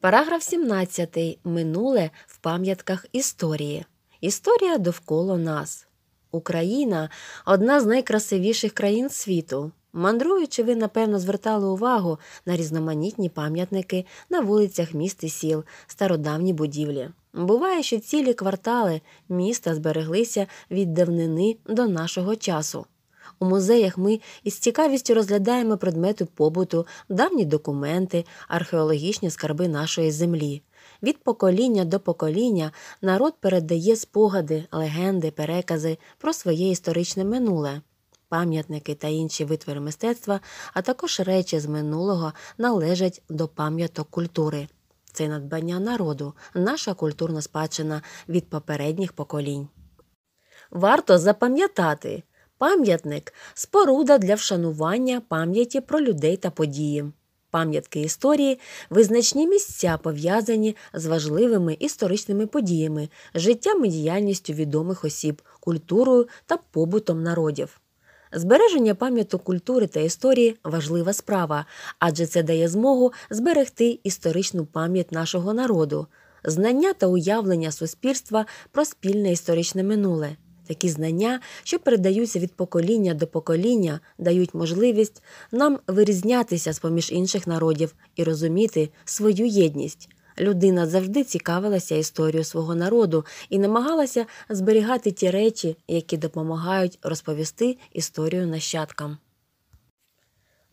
Параграф 17. Минуле в пам'ятках історії. Історія довкола нас. Україна одна з найкрасивіших країн світу. Мандруючи, ви, напевно, звертали увагу на різноманітні пам'ятники на вулицях міст і сіл, стародавні будівлі. Буває, що цілі квартали міста збереглися від давнини до нашого часу. У музеях ми із цікавістю розглядаємо предмети побуту, давні документи, археологічні скарби нашої землі. Від покоління до покоління народ передає спогади, легенди, перекази про своє історичне минуле, пам'ятники та інші витвори мистецтва, а також речі з минулого належать до пам'яток культури. Це надбання народу, наша культурна спадщина від попередніх поколінь. Варто запам'ятати, Пам'ятник споруда для вшанування пам'яті про людей та події. Пам'ятки історії визначні місця пов'язані з важливими історичними подіями, життям і діяльністю відомих осіб, культурою та побутом народів. Збереження пам'яток культури та історії важлива справа, адже це дає змогу зберегти історичну пам'ять нашого народу, знання та уявлення суспільства про спільне історичне минуле. Такі знання, що передаються від покоління до покоління, дають можливість нам вирізнятися з поміж інших народів і розуміти свою єдність. Людина завжди цікавилася історією свого народу і намагалася зберігати ті речі, які допомагають розповісти історію нащадкам.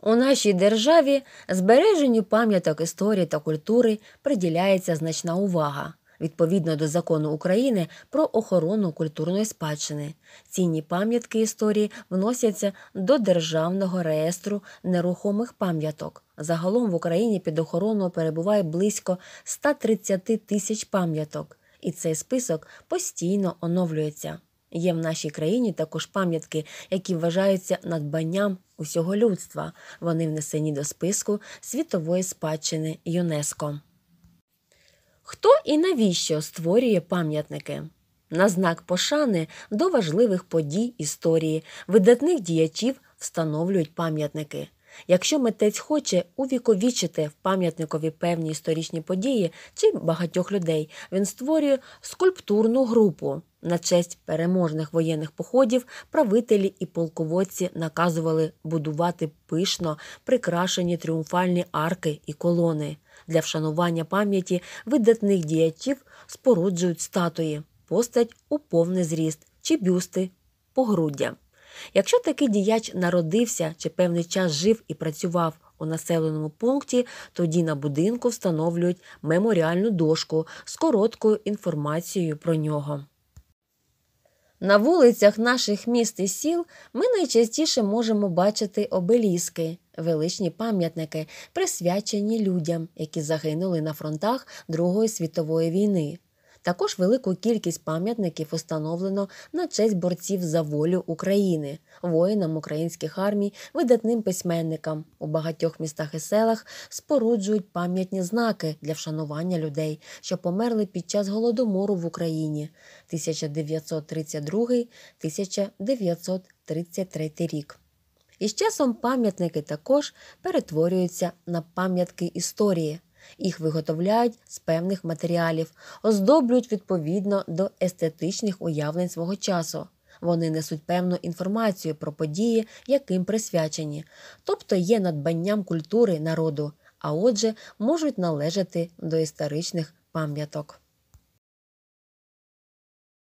У нашій державі збереженню пам'яток історії та культури приділяється значна увага відповідно до закону України про охорону культурної спадщини. Цінні пам'ятки історії вносяться до Державного реєстру нерухомих пам'яток. Загалом в Україні під охорону перебуває близько 130 тисяч пам'яток, і цей список постійно оновлюється. Є в нашій країні також пам'ятки, які вважаються надбанням усього людства. Вони внесені до списку світової спадщини ЮНЕСКО. Хто і навіщо створює пам'ятники? На знак пошани до важливих подій історії, видатних діячів встановлюють пам'ятники. Якщо митець хоче увіковічити в пам'ятникові певні історичні події чи багатьох людей, він створює скульптурну групу. На честь переможних воєнних походів правителі і полководці наказували будувати пишно прикрашені тріумфальні арки і колони. Для вшанування пам'яті видатних діячів споруджують статуї, постать у повний зріст чи бюсти погруддя. Якщо такий діяч народився чи певний час жив і працював у населеному пункті, тоді на будинку встановлюють меморіальну дошку з короткою інформацією про нього. На вулицях наших міст і сіл ми найчастіше можемо бачити обеліски, величні пам'ятники, присвячені людям, які загинули на фронтах Другої світової війни. Також велику кількість пам'ятників установлено на честь борців за волю України, воїнам українських армій, видатним письменникам. У багатьох містах і селах споруджують пам'ятні знаки для вшанування людей, що померли під час голодомору в Україні 1932-1933 рік. І з часом пам'ятники також перетворюються на пам'ятки історії. Їх виготовляють з певних матеріалів, оздоблюють відповідно до естетичних уявлень свого часу. Вони несуть певну інформацію про події, яким присвячені, тобто є надбанням культури народу, а отже, можуть належати до історичних пам'яток.